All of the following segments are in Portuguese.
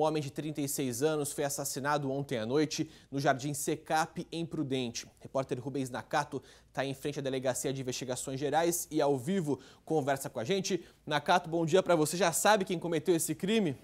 Um homem de 36 anos foi assassinado ontem à noite no Jardim Secap, em Prudente. O repórter Rubens Nakato está em frente à Delegacia de Investigações Gerais e ao vivo conversa com a gente. Nakato, bom dia para você. Já sabe quem cometeu esse crime?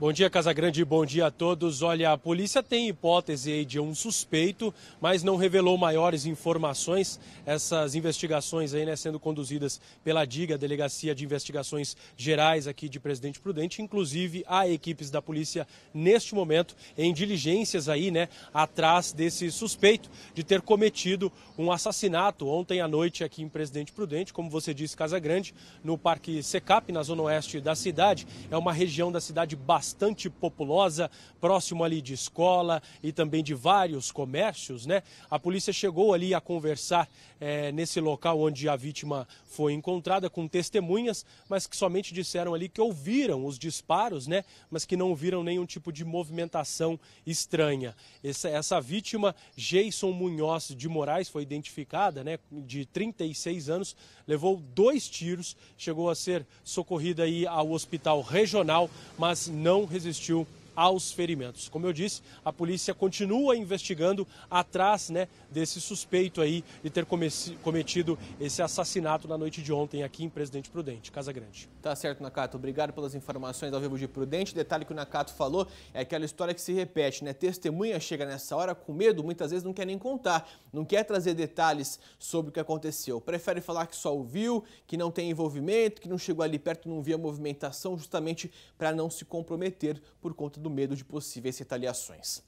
Bom dia, Casagrande, bom dia a todos. Olha, a polícia tem hipótese de um suspeito, mas não revelou maiores informações. Essas investigações aí, né, sendo conduzidas pela DIGA, Delegacia de Investigações Gerais aqui de Presidente Prudente, inclusive há equipes da polícia neste momento em diligências aí, né, atrás desse suspeito de ter cometido um assassinato ontem à noite aqui em Presidente Prudente, como você disse, Casagrande, no Parque Secap, na zona oeste da cidade. É uma região da cidade bastante bastante populosa, próximo ali de escola e também de vários comércios, né? A polícia chegou ali a conversar é, nesse local onde a vítima foi encontrada com testemunhas, mas que somente disseram ali que ouviram os disparos, né? Mas que não viram nenhum tipo de movimentação estranha. Essa, essa vítima, Jason Munhoz de Moraes, foi identificada, né? De 36 anos, levou dois tiros, chegou a ser socorrida aí ao hospital regional, mas não não resistiu aos ferimentos. Como eu disse, a polícia continua investigando atrás né, desse suspeito aí de ter cometido esse assassinato na noite de ontem aqui em Presidente Prudente, Casa Grande. Tá certo, Nakato. Obrigado pelas informações ao vivo de Prudente. Detalhe que o Nakato falou é aquela história que se repete, né? Testemunha chega nessa hora com medo, muitas vezes não quer nem contar, não quer trazer detalhes sobre o que aconteceu. Prefere falar que só ouviu, que não tem envolvimento, que não chegou ali perto, não via movimentação, justamente para não se comprometer por conta do do medo de possíveis retaliações.